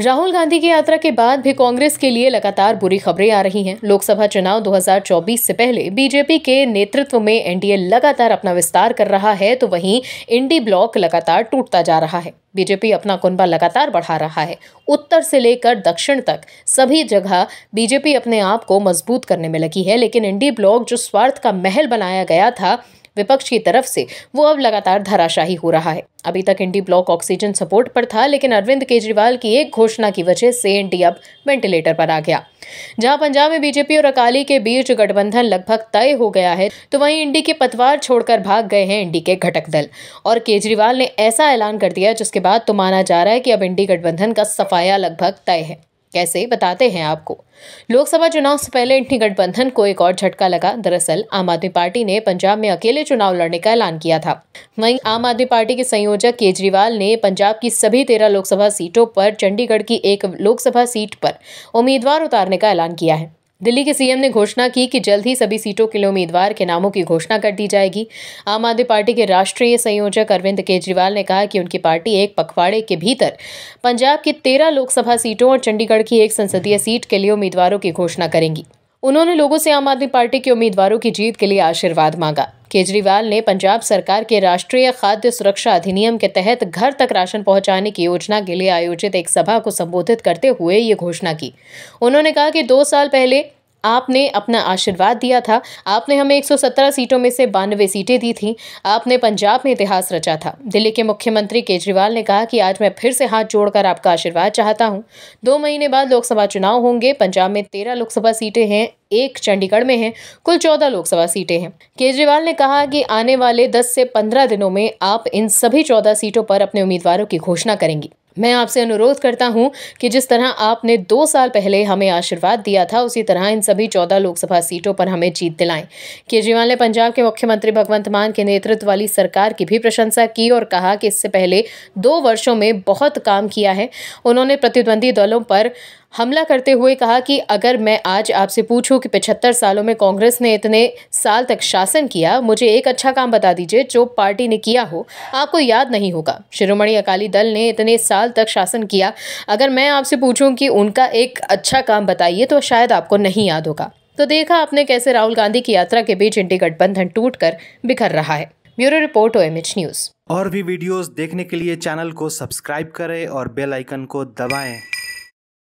राहुल गांधी की यात्रा के बाद भी कांग्रेस के लिए लगातार बुरी खबरें आ रही हैं लोकसभा चुनाव 2024 से पहले बीजेपी के नेतृत्व में एनडीए लगातार अपना विस्तार कर रहा है तो वहीं इंडी ब्लॉक लगातार टूटता जा रहा है बीजेपी अपना कुनबा लगातार बढ़ा रहा है उत्तर से लेकर दक्षिण तक सभी जगह बीजेपी अपने आप को मजबूत करने में लगी है लेकिन इंडी ब्लॉक जो स्वार्थ का महल बनाया गया था विपक्ष की तरफ से वो अब लगातार धराशाही हो रहा है अभी तक एनडी ब्लॉक ऑक्सीजन सपोर्ट पर था लेकिन अरविंद केजरीवाल की एक घोषणा की वजह से एनडी अब वेंटिलेटर पर आ गया जहां पंजाब में बीजेपी और अकाली के बीच गठबंधन लगभग तय हो गया है तो वहीं इंडी के पतवार छोड़कर भाग गए हैं इंडी के घटक दल और केजरीवाल ने ऐसा ऐलान कर दिया जिसके बाद तो माना जा रहा है कि अब इंडी गठबंधन का सफाया लगभग तय है कैसे बताते हैं आपको लोकसभा चुनाव से पहले इंटी गठबंधन को एक और झटका लगा दरअसल आम आदमी पार्टी ने पंजाब में अकेले चुनाव लड़ने का ऐलान किया था वहीं आम आदमी पार्टी के संयोजक केजरीवाल ने पंजाब की सभी तेरह लोकसभा सीटों पर चंडीगढ़ की एक लोकसभा सीट पर उम्मीदवार उतारने का ऐलान किया है दिल्ली के सीएम ने घोषणा की कि जल्द ही सभी सीटों के लिए उम्मीदवार के नामों की घोषणा कर दी जाएगी आम आदमी पार्टी के राष्ट्रीय संयोजक अरविंद केजरीवाल ने कहा कि उनकी पार्टी एक पखवाड़े के भीतर पंजाब की तेरह लोकसभा सीटों और चंडीगढ़ की एक संसदीय सीट के लिए उम्मीदवारों की घोषणा करेंगी उन्होंने लोगों से आम आदमी पार्टी के उम्मीदवारों की जीत के लिए आशीर्वाद मांगा केजरीवाल ने पंजाब सरकार के राष्ट्रीय खाद्य सुरक्षा अधिनियम के तहत घर तक राशन पहुंचाने की योजना के लिए आयोजित एक सभा को संबोधित करते हुए ये घोषणा की उन्होंने कहा कि दो साल पहले आपने अपना आशीर्वाद दिया था आपने हमें 117 सीटों में से बानवे सीटें दी थी आपने पंजाब में इतिहास रचा था दिल्ली के मुख्यमंत्री केजरीवाल ने कहा कि आज मैं फिर से हाथ जोड़कर आपका आशीर्वाद चाहता हूं दो महीने बाद लोकसभा चुनाव होंगे पंजाब में तेरह लोकसभा सीटें हैं एक चंडीगढ़ में है कुल चौदह लोकसभा सीटें हैं केजरीवाल ने कहा कि आने वाले दस से पंद्रह दिनों में आप इन सभी चौदह सीटों पर अपने उम्मीदवारों की घोषणा करेंगी मैं आपसे अनुरोध करता हूं कि जिस तरह आपने दो साल पहले हमें आशीर्वाद दिया था उसी तरह इन सभी चौदह लोकसभा सीटों पर हमें जीत दिलाएं केजरीवाल ने पंजाब के मुख्यमंत्री भगवंत मान के नेतृत्व वाली सरकार की भी प्रशंसा की और कहा कि इससे पहले दो वर्षों में बहुत काम किया है उन्होंने प्रतिद्वंदी दलों पर हमला करते हुए कहा कि अगर मैं आज आपसे पूछूं कि पिछहत्तर सालों में कांग्रेस ने इतने साल तक शासन किया मुझे एक अच्छा काम बता दीजिए जो पार्टी ने किया हो आपको याद नहीं होगा शिरोमणि अकाली दल ने इतने साल तक शासन किया अगर मैं आपसे पूछूं कि उनका एक अच्छा काम बताइए तो शायद आपको नहीं याद होगा तो देखा आपने कैसे राहुल गांधी की यात्रा के बीच इंडी गठबंधन टूट कर बिखर रहा है ब्यूरो रिपोर्ट ओ न्यूज और भी वीडियोस देखने के लिए चैनल को सब्सक्राइब करें और बेल आइकन को दबाएं